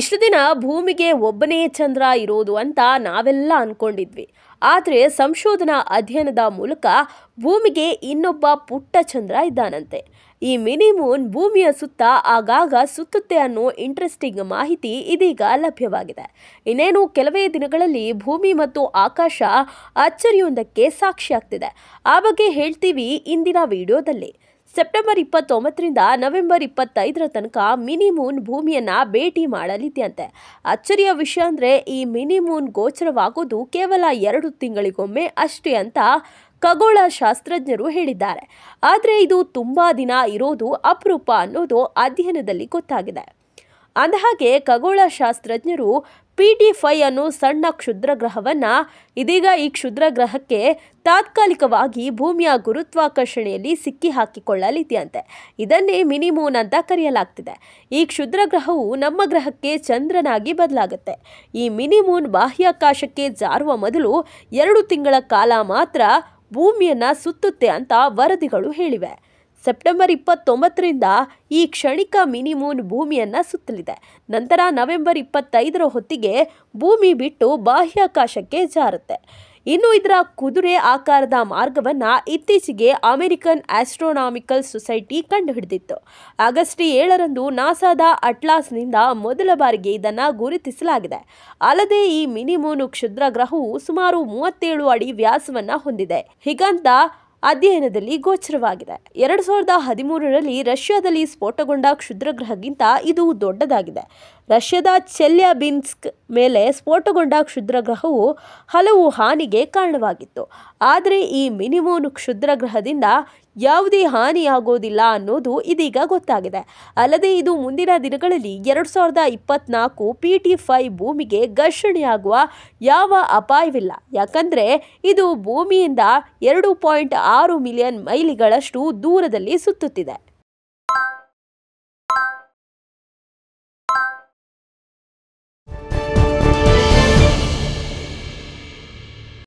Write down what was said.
ಇಷ್ಟು ದಿನ ಭೂಮಿಗೆ ಒಬ್ಬನೇ ಚಂದ್ರ ಇರೋದು ಅಂತ ನಾವೆಲ್ಲ ಅನ್ಕೊಂಡಿದ್ವಿ ಆದರೆ ಸಂಶೋಧನಾ ಅಧ್ಯಯನದ ಮೂಲಕ ಭೂಮಿಗೆ ಇನ್ನೊಬ್ಬ ಪುಟ್ಟ ಚಂದ್ರ ಇದ್ದಾನಂತೆ ಈ ಮಿನಿ ಮೂನ್ ಭೂಮಿಯ ಸುತ್ತ ಆಗಾಗ ಸುತ್ತುತ್ತೆ ಅನ್ನೋ ಇಂಟ್ರೆಸ್ಟಿಂಗ್ ಮಾಹಿತಿ ಇದೀಗ ಲಭ್ಯವಾಗಿದೆ ಇನ್ನೇನು ಕೆಲವೇ ದಿನಗಳಲ್ಲಿ ಭೂಮಿ ಮತ್ತು ಆಕಾಶ ಅಚ್ಚರಿಯೊಂದಕ್ಕೆ ಸಾಕ್ಷಿಯಾಗ್ತಿದೆ ಆ ಬಗ್ಗೆ ಹೇಳ್ತೀವಿ ಇಂದಿನ ವಿಡಿಯೋದಲ್ಲಿ ಸೆಪ್ಟೆಂಬರ್ ಇಪ್ಪತ್ತೊಂಬತ್ತರಿಂದ ನವೆಂಬರ್ ಇಪ್ಪತ್ತೈದರ ತನಕ ಮಿನಿ ಮೂನ್ ಭೂಮಿಯನ್ನು ಭೇಟಿ ಮಾಡಲಿದೆಯಂತೆ ಅಚ್ಚರಿಯ ವಿಷಯ ಅಂದರೆ ಈ ಮಿನಿ ಮೂನ್ ಗೋಚರವಾಗೋದು ಕೇವಲ ಎರಡು ತಿಂಗಳಿಗೊಮ್ಮೆ ಅಷ್ಟೇ ಅಂತ ಖಗೋಳ ಶಾಸ್ತ್ರಜ್ಞರು ಹೇಳಿದ್ದಾರೆ ಆದರೆ ಇದು ತುಂಬ ದಿನ ಇರೋದು ಅಪರೂಪ ಅನ್ನೋದು ಅಧ್ಯಯನದಲ್ಲಿ ಗೊತ್ತಾಗಿದೆ ಅಂದಹಾಗೆ ಖಗೋಳಶಾಸ್ತ್ರಜ್ಞರು ಪಿ ಟಿ ಫೈ ಅನ್ನೋ ಸಣ್ಣ ಕ್ಷುದ್ರ ಗ್ರಹವನ್ನು ಇದೀಗ ಈ ಕ್ಷುದ್ರ ಗ್ರಹಕ್ಕೆ ತಾತ್ಕಾಲಿಕವಾಗಿ ಭೂಮಿಯ ಗುರುತ್ವಾಕರ್ಷಣೆಯಲ್ಲಿ ಸಿಕ್ಕಿ ಹಾಕಿಕೊಳ್ಳಲಿದೆಯಂತೆ ಇದನ್ನೇ ಮಿನಿಮೂನ್ ಅಂತ ಕರೆಯಲಾಗ್ತಿದೆ ಈ ಕ್ಷುದ್ರ ಗ್ರಹವು ನಮ್ಮ ಗ್ರಹಕ್ಕೆ ಚಂದ್ರನಾಗಿ ಬದಲಾಗುತ್ತೆ ಈ ಮಿನಿಮೂನ್ ಬಾಹ್ಯಾಕಾಶಕ್ಕೆ ಜಾರುವ ಮೊದಲು ಎರಡು ತಿಂಗಳ ಕಾಲ ಮಾತ್ರ ಭೂಮಿಯನ್ನು ಸುತ್ತುತ್ತೆ ಅಂತ ವರದಿಗಳು ಹೇಳಿವೆ ಸೆಪ್ಟೆಂಬರ್ ಇಪ್ಪತ್ತೊಂಬತ್ತರಿಂದ ಈ ಕ್ಷಣಿಕ ಮಿನಿಮೂನ್ ಭೂಮಿಯನ್ನು ಸುತ್ತಲಿದೆ ನಂತರ ನವೆಂಬರ್ ಇಪ್ಪತ್ತೈದರ ಹೊತ್ತಿಗೆ ಭೂಮಿ ಬಿಟ್ಟು ಬಾಹ್ಯಾಕಾಶಕ್ಕೆ ಜಾರುತ್ತೆ ಇನ್ನು ಇದರ ಕುದುರೆ ಆಕಾರದ ಮಾರ್ಗವನ್ನು ಇತ್ತೀಚೆಗೆ ಅಮೆರಿಕನ್ ಆಸ್ಟ್ರೋನಾಮಿಕಲ್ ಸೊಸೈಟಿ ಕಂಡುಹಿಡಿದಿತ್ತು ಆಗಸ್ಟ್ ಏಳರಂದು ನಾಸಾದ ಅಟ್ಲಾಸ್ನಿಂದ ಮೊದಲ ಬಾರಿಗೆ ಇದನ್ನು ಗುರುತಿಸಲಾಗಿದೆ ಅಲ್ಲದೆ ಈ ಮಿನಿಮೂನು ಗ್ರಹವು ಸುಮಾರು ಮೂವತ್ತೇಳು ಅಡಿ ವ್ಯಾಸವನ್ನು ಹೊಂದಿದೆ ಹೀಗಂತ ಅಧ್ಯಯನದಲ್ಲಿ ಗೋಚರವಾಗಿದೆ ಎರಡು ಸಾವಿರದ ಹದಿಮೂರರಲ್ಲಿ ರಷ್ಯಾದಲ್ಲಿ ಸ್ಫೋಟಗೊಂಡ ಕ್ಷುದ್ರಗ್ರಹಕ್ಕಿಂತ ಇದು ದೊಡ್ಡದಾಗಿದೆ ರಷ್ಯಾದ ಚೆಲ್ಯಾಬಿನ್ಸ್ಕ್ ಮೇಲೆ ಸ್ಫೋಟಗೊಂಡ ಕ್ಷುದ್ರಗ್ರಹವು ಹಲವು ಹಾನಿಗೆ ಕಾರಣವಾಗಿತ್ತು ಆದರೆ ಈ ಮಿನಿಮೋನ್ ಕ್ಷುದ್ರಗ್ರಹದಿಂದ ಯಾವುದೇ ಹಾನಿಯಾಗೋದಿಲ್ಲ ಅನ್ನೋದು ಇದೀಗ ಗೊತ್ತಾಗಿದೆ ಅಲ್ಲದೆ ಇದು ಮುಂದಿನ ದಿನಗಳಲ್ಲಿ ಎರಡು ಸಾವಿರದ ಇಪ್ಪತ್ನಾಲ್ಕು ಪಿ ಟಿ ಫೈ ಭೂಮಿಗೆ ಘರ್ಷಣೆಯಾಗುವ ಯಾವ ಅಪಾಯವಿಲ್ಲ ಯಾಕಂದರೆ ಇದು ಭೂಮಿಯಿಂದ ಎರಡು ಪಾಯಿಂಟ್ ಆರು ಮಿಲಿಯನ್ ಮೈಲಿಗಳಷ್ಟು ದೂರದಲ್ಲಿ ಸುತ್ತುತ್ತಿದೆ